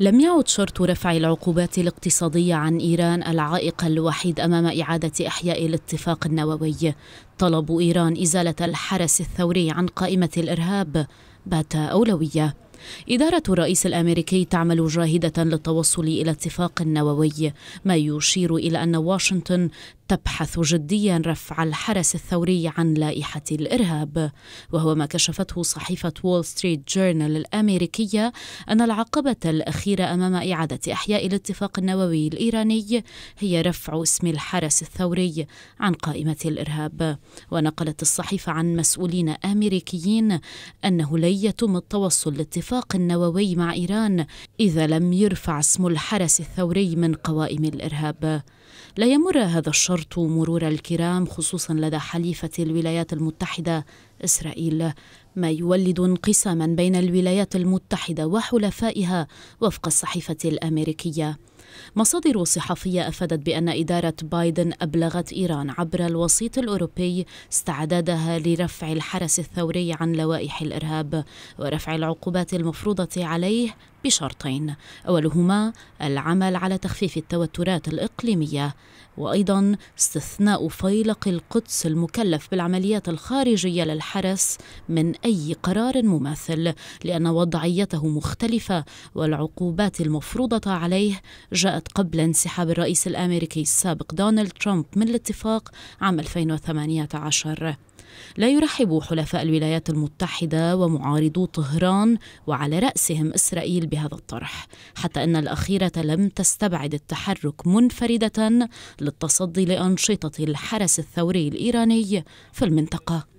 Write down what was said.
لم يعد شرط رفع العقوبات الاقتصادية عن إيران العائق الوحيد أمام إعادة إحياء الاتفاق النووي طلب إيران إزالة الحرس الثوري عن قائمة الإرهاب بات أولوية إدارة الرئيس الأمريكي تعمل جاهدة للتوصل إلى اتفاق نووي ما يشير إلى أن واشنطن تبحث جديا رفع الحرس الثوري عن لائحة الإرهاب وهو ما كشفته صحيفة وول ستريت جورنال الأمريكية أن العقبة الأخيرة أمام إعادة إحياء الاتفاق النووي الإيراني هي رفع اسم الحرس الثوري عن قائمة الإرهاب ونقلت الصحيفة عن مسؤولين أمريكيين أنه لن يتم التوصل لاتفاق نووي مع إيران إذا لم يرفع اسم الحرس الثوري من قوائم الإرهاب لا يمر هذا الشر أشرت مرور الكرام خصوصا لدى حليفة الولايات المتحدة إسرائيل ما يولد انقساما بين الولايات المتحدة وحلفائها وفق الصحيفة الأمريكية مصادر صحفية أفادت بأن إدارة بايدن أبلغت إيران عبر الوسيط الأوروبي استعدادها لرفع الحرس الثوري عن لوائح الإرهاب ورفع العقوبات المفروضة عليه بشرطين أولهما العمل على تخفيف التوترات الإقليمية وأيضا استثناء فيلق القدس المكلف بالعمليات الخارجية للحرس من أي قرار مماثل لأن وضعيته مختلفة والعقوبات المفروضة عليه جاء جاءت قبل انسحاب الرئيس الأمريكي السابق دونالد ترامب من الاتفاق عام 2018 لا يرحب حلفاء الولايات المتحدة ومعارضو طهران وعلى رأسهم إسرائيل بهذا الطرح حتى أن الأخيرة لم تستبعد التحرك منفردة للتصدي لأنشطة الحرس الثوري الإيراني في المنطقة